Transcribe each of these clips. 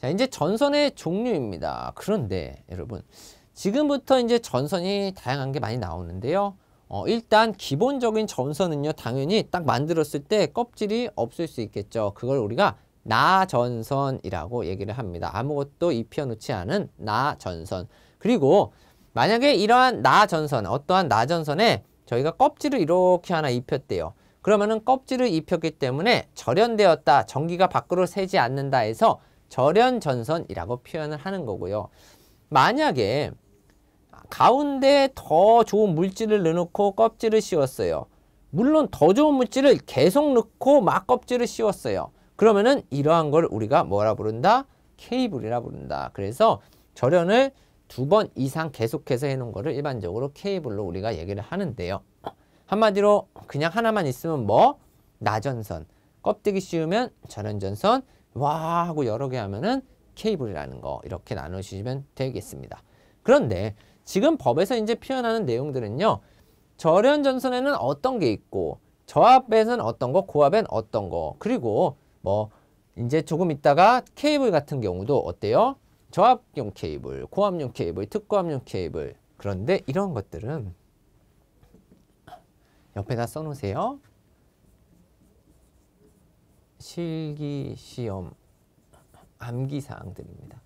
자, 이제 전선의 종류입니다. 그런데 여러분 지금부터 이제 전선이 다양한 게 많이 나오는데요. 어, 일단 기본적인 전선은요 당연히 딱 만들었을 때 껍질이 없을 수 있겠죠. 그걸 우리가 나전선이라고 얘기를 합니다. 아무것도 입혀놓지 않은 나전선. 그리고 만약에 이러한 나전선, 어떠한 나전선에 저희가 껍질을 이렇게 하나 입혔대요. 그러면은 껍질을 입혔기 때문에 절연되었다, 전기가 밖으로 새지 않는다 해서 절연 전선이라고 표현을 하는 거고요. 만약에 가운데 더 좋은 물질을 넣어놓고 껍질을 씌웠어요. 물론 더 좋은 물질을 계속 넣고 막 껍질을 씌웠어요. 그러면은 이러한 걸 우리가 뭐라 부른다? 케이블이라 부른다. 그래서 절연을 두 번 이상 계속해서 해놓은 거를 일반적으로 케이블로 우리가 얘기를 하는데요. 한마디로 그냥 하나만 있으면 뭐? 나전선. 껍데기 씌우면 절연전선 와 하고 여러 개 하면은 케이블이라는 거 이렇게 나누시면 되겠습니다. 그런데 지금 법에서 이제 표현하는 내용들은요. 절연 전선에는 어떤 게 있고 저압에는 서 어떤 거, 고압엔 어떤 거. 그리고 뭐 이제 조금 있다가 케이블 같은 경우도 어때요? 저압용 케이블, 고압용 케이블, 특고압용 케이블. 그런데 이런 것들은 옆에다 써놓으세요. 실기 시험 암기 사항들입니다.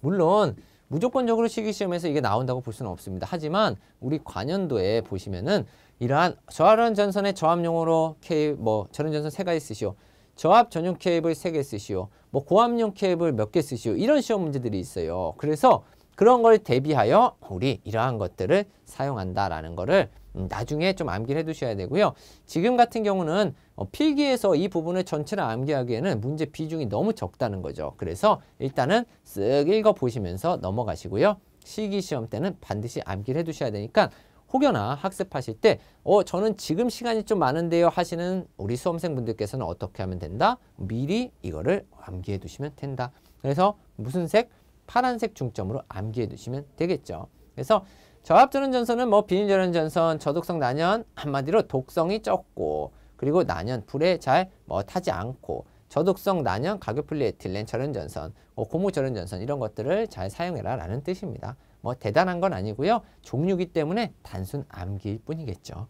물론 무조건적으로 실기 시험에서 이게 나온다고 볼 수는 없습니다. 하지만 우리 관연도에 보시면은 이러한 저하른 전선의 저압 용으로 케이블 뭐 저런 전선 세 가지 쓰시오. 저압 전용 케이블 세개 쓰시오. 뭐 고압용 케이블 몇 개 쓰시오. 이런 시험 문제들이 있어요. 그래서 그런 걸 대비하여 우리 이러한 것들을 사용한다라는 거를 음, 나중에 좀 암기를 해두셔야 되고요. 지금 같은 경우는 어, 필기에서 이 부분을 전체를 암기하기에는 문제 비중이 너무 적다는 거죠. 그래서 일단은 쓱 읽어보시면서 넘어가시고요. 실기시험 때는 반드시 암기를 해두셔야 되니까 혹여나 학습하실 때 어, 저는 지금 시간이 좀 많은데요 하시는 우리 수험생분들께서는 어떻게 하면 된다? 미리 이거를 암기해 두시면 된다. 그래서 무슨 색? 파란색 중점으로 암기해 두시면 되겠죠. 그래서 저압전원 전선은 뭐 비닐전원 전선, 저독성 난연 한마디로 독성이 적고 그리고 난연 불에 잘 뭐 타지 않고 저독성 난연 가교필리에틸렌 전연 전선, 뭐 고무 전연 전선 이런 것들을 잘 사용해라 라는 뜻입니다. 뭐 대단한 건 아니고요. 종류기 때문에 단순 암기일 뿐이겠죠.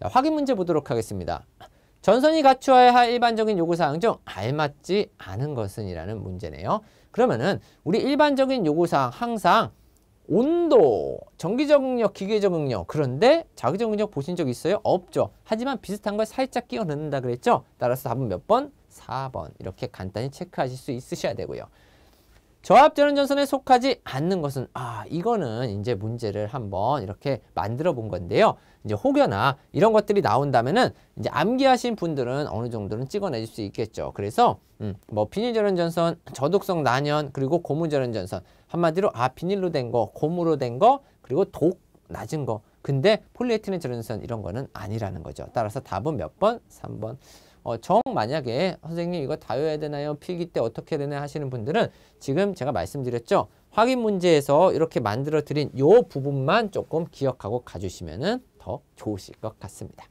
자, 확인 문제 보도록 하겠습니다. 전선이 갖추어야 할 일반적인 요구사항 중 알맞지 않은 것은 이라는 문제네요. 그러면은 우리 일반적인 요구사항 항상 온도, 전기적응력, 기계적응력 그런데 자기적응력 보신 적 있어요? 없죠. 하지만 비슷한 걸 살짝 끼워 넣는다 그랬죠? 따라서 답은 몇 번? 4번 이렇게 간단히 체크하실 수 있으셔야 되고요. 저압전는 전선에 속하지 않는 것은 아 이거는 이제 문제를 한번 이렇게 만들어 본 건데요. 이제 혹여나 이런 것들이 나온다면은 이제 암기하신 분들은 어느 정도는 찍어내실 수 있겠죠. 그래서 음, 뭐비닐전연 전선, 저독성 난연, 그리고 고무전연 전선 한마디로 아 비닐로 된 거, 고무로 된 거, 그리고 독 낮은 거. 근데 폴리에티렌 절연선 이런 거는 아니라는 거죠. 따라서 답은 몇 번? 삼번 어, 정 만약에 선생님 이거 다 외워야 되나요? 필기 때 어떻게 되나 하시는 분들은 지금 제가 말씀드렸죠. 확인 문제에서 이렇게 만들어 드린 요 부분만 조금 기억하고 가주시면 더 좋으실 것 같습니다.